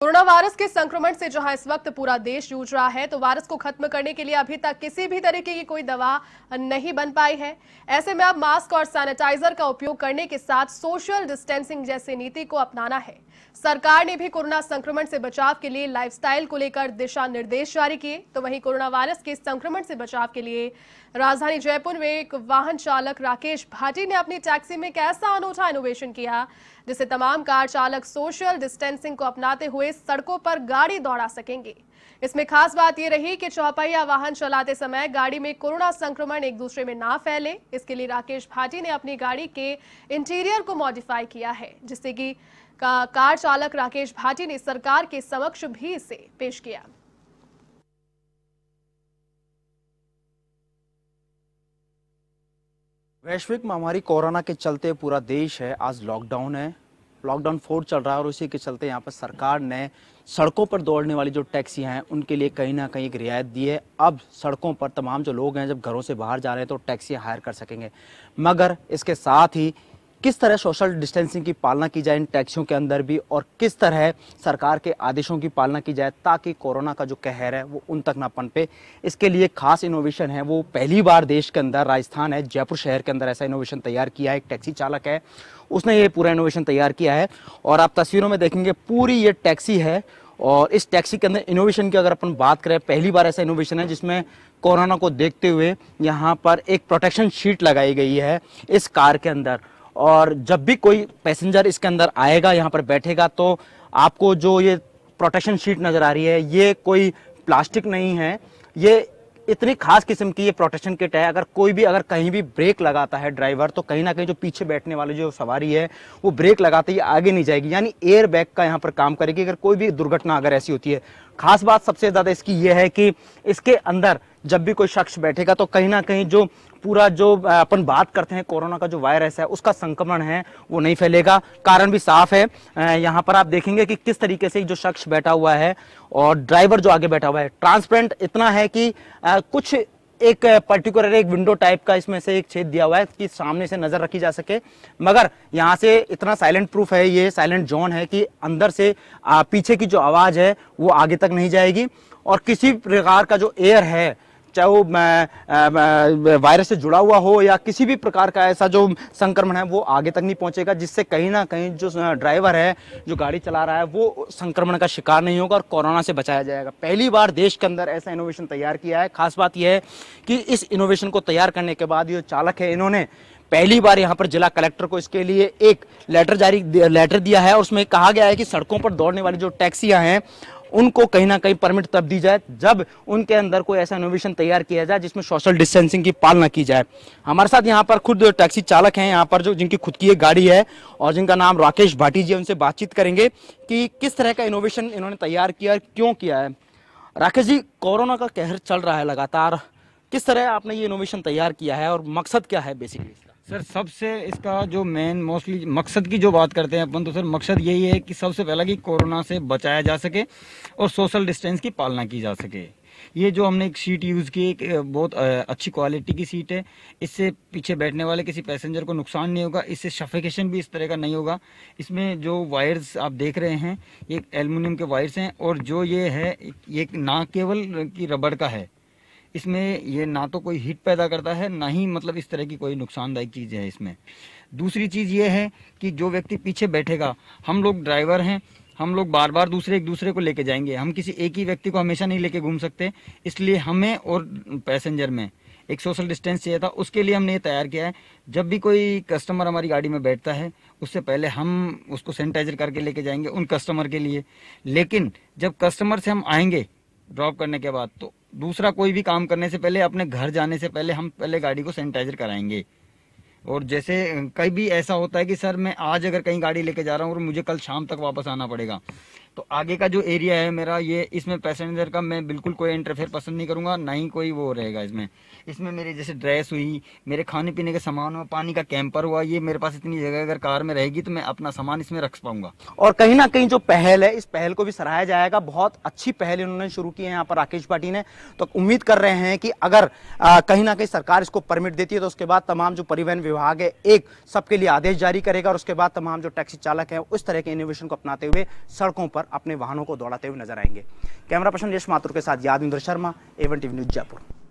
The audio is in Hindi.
कोरोना वायरस के संक्रमण से जहां इस वक्त पूरा देश जूझ रहा है तो वायरस को खत्म करने के लिए अभी तक किसी भी तरीके की कोई दवा नहीं बन पाई है ऐसे में अब मास्क और सैनिटाइजर का उपयोग करने के साथ सोशल डिस्टेंसिंग जैसी नीति को अपनाना है सरकार ने भी कोरोना संक्रमण से बचाव के लिए लाइफस्टाइल को लेकर दिशा निर्देश जारी किए तो वहीं कोरोना वायरस के संक्रमण से बचाव के लिए राजधानी जयपुर में एक वाहन चालक राकेश भाटी ने अपनी टैक्सी में एक ऐसा अनूठा इनोवेशन किया जिसे तमाम कार चालक सोशल डिस्टेंसिंग को अपनाते हुए हुए सड़कों पर गाड़ी दौड़ा सकेंगे इसमें खास बात यह रही कि चौपहिया वाहन चलाते समय गाड़ी में कोरोना संक्रमण एक दूसरे में ना फैले इसके लिए राकेश भाटी ने अपनी गाड़ी के इंटीरियर को मॉडिफाई किया है जिससे कि का कार चालक राकेश भाटी ने सरकार के समक्ष भी इसे पेश किया वैश्विक महामारी कोरोना के चलते पूरा देश है आज लॉकडाउन है लॉकडाउन फोर चल रहा है और उसी के चलते यहाँ पर सरकार ने सड़कों पर दौड़ने वाली जो टैक्सी हैं उनके लिए कहीं ना कहीं एक रियायत दी है अब सड़कों पर तमाम जो लोग हैं जब घरों से बाहर जा रहे हैं तो टैक्सी हायर कर सकेंगे मगर इसके साथ ही किस तरह सोशल डिस्टेंसिंग की पालना की जाए इन टैक्सियों के अंदर भी और किस तरह सरकार के आदेशों की पालना की जाए ताकि कोरोना का जो कहर है वो उन तक ना पनपे इसके लिए खास इनोवेशन है वो पहली बार देश के अंदर राजस्थान है जयपुर शहर के अंदर ऐसा इनोवेशन तैयार किया है एक टैक्सी चालक है उसने ये पूरा इनोवेशन तैयार किया है और आप तस्वीरों में देखेंगे पूरी ये टैक्सी है और इस टैक्सी के अंदर इनोवेशन की अगर अपन बात करें पहली बार ऐसा इनोवेशन है जिसमें कोरोना को देखते हुए यहाँ पर एक प्रोटेक्शन शीट लगाई गई है इस कार के अंदर और जब भी कोई पैसेंजर इसके अंदर आएगा यहाँ पर बैठेगा तो आपको जो ये प्रोटेक्शन शीट नज़र आ रही है ये कोई प्लास्टिक नहीं है ये इतनी खास किस्म की ये प्रोटेक्शन किट है अगर कोई भी अगर कहीं भी ब्रेक लगाता है ड्राइवर तो कहीं ना कहीं जो पीछे बैठने वाली जो सवारी है वो ब्रेक लगाते ही आगे नहीं जाएगी यानी एयर बैग का यहाँ पर काम करेगी अगर कोई भी दुर्घटना अगर ऐसी होती है खास बात सबसे ज़्यादा इसकी ये है कि इसके अंदर जब भी कोई शख्स बैठेगा तो कहीं ना कहीं जो पूरा जो अपन बात करते हैं कोरोना का जो वायरस है उसका संक्रमण है वो नहीं फैलेगा कारण भी साफ है यहाँ पर आप देखेंगे कि किस तरीके से जो शख्स बैठा हुआ है और ड्राइवर जो आगे बैठा हुआ है ट्रांसपेरेंट इतना है कि कुछ एक पर्टिकुलर एक विंडो टाइप का इसमें से एक छेद दिया हुआ है कि सामने से नज़र रखी जा सके मगर यहाँ से इतना साइलेंट प्रूफ है ये साइलेंट जोन है कि अंदर से पीछे की जो आवाज़ है वो आगे तक नहीं जाएगी और किसी प्रकार का जो एयर है चाहे वो वायरस से जुड़ा हुआ हो या किसी भी प्रकार का ऐसा जो संक्रमण है वो आगे तक नहीं पहुँचेगा जिससे कहीं ना कहीं जो ड्राइवर है जो गाड़ी चला रहा है वो संक्रमण का शिकार नहीं होगा और कोरोना से बचाया जाएगा पहली बार देश के अंदर ऐसा इनोवेशन तैयार किया है खास बात यह है कि इस इनोवेशन को तैयार करने के बाद ये चालक है इन्होंने पहली बार यहाँ पर जिला कलेक्टर को इसके लिए एक लेटर जारी लेटर दिया है और उसमें कहा गया है कि सड़कों पर दौड़ने वाली जो टैक्सियाँ हैं उनको कहीं ना कहीं परमिट तब दी जाए जब उनके अंदर कोई ऐसा इनोवेशन तैयार किया जाए जिसमें सोशल डिस्टेंसिंग की पालना की जाए हमारे साथ यहाँ पर खुद टैक्सी चालक हैं यहाँ पर जो जिनकी खुद की एक गाड़ी है और जिनका नाम राकेश भाटी जी उनसे बातचीत करेंगे कि किस तरह का इनोवेशन इन्होंने तैयार किया और क्यों किया है राकेश जी कोरोना का कहर चल रहा है लगातार किस तरह आपने ये इनोवेशन तैयार किया है और मकसद क्या है बेसिकली इसका सर सबसे इसका जो मेन मोस्टली मकसद की जो बात करते हैं अपन तो सर मकसद यही है कि सबसे पहला कि कोरोना से बचाया जा सके और सोशल डिस्टेंस की पालना की जा सके ये जो हमने एक सीट यूज़ की एक बहुत अच्छी क्वालिटी की सीट है इससे पीछे बैठने वाले किसी पैसेंजर को नुकसान नहीं होगा इससे शफिकेशन भी इस तरह का नहीं होगा इसमें जो वायर्स आप देख रहे हैं ये एलमिनियम के वायर्स हैं और जो ये है ये ना केवल की रबड़ का है इसमें ये ना तो कोई हीट पैदा करता है ना ही मतलब इस तरह की कोई नुकसानदायक चीज़ है इसमें दूसरी चीज़ ये है कि जो व्यक्ति पीछे बैठेगा हम लोग ड्राइवर हैं हम लोग बार बार दूसरे एक दूसरे को लेके जाएंगे हम किसी एक ही व्यक्ति को हमेशा नहीं लेके घूम सकते इसलिए हमें और पैसेंजर में एक सोशल डिस्टेंस चाहिए था उसके लिए हमने ये तैयार किया है जब भी कोई कस्टमर हमारी गाड़ी में बैठता है उससे पहले हम उसको सैनिटाइजर करके लेके जाएंगे उन कस्टमर के लिए लेकिन जब कस्टमर से हम आएंगे ड्रॉप करने के बाद तो दूसरा कोई भी काम करने से पहले अपने घर जाने से पहले हम पहले गाड़ी को सैनिटाइजर कराएंगे और जैसे कई भी ऐसा होता है कि सर मैं आज अगर कहीं गाड़ी लेके जा रहा हूँ और मुझे कल शाम तक वापस आना पड़ेगा तो आगे का जो एरिया है मेरा ये इसमें पैसेंजर का मैं बिल्कुल कोई इंटरफेयर पसंद नहीं करूँगा ना ही कोई वो रहेगा इसमें इसमें मेरे जैसे ड्रेस हुई मेरे खाने पीने के सामान हुआ पानी का कैंपर हुआ ये मेरे पास इतनी जगह अगर कार में रहेगी तो मैं अपना सामान इसमें रख पाऊंगा और कहीं ना कहीं जो पहल है इस पहल को भी सराहा जाएगा बहुत अच्छी पहल इन्होंने शुरू की है यहाँ पर राकेश पाटी ने तो उम्मीद कर रहे हैं कि अगर कहीं ना कहीं सरकार इसको परमिट देती है तो उसके बाद तमाम जो परिवहन विभाग है एक सबके लिए आदेश जारी करेगा और उसके बाद तमाम जो टैक्सी चालक है उस तरह के इनोवेशन को अपनाते हुए सड़कों पर पर अपने वाहनों को दौड़ाते हुए नजर आएंगे कैमरा पर्सन यश माथुर के साथ यादविंद्र शर्मा एवन टीवी न्यूज जयपुर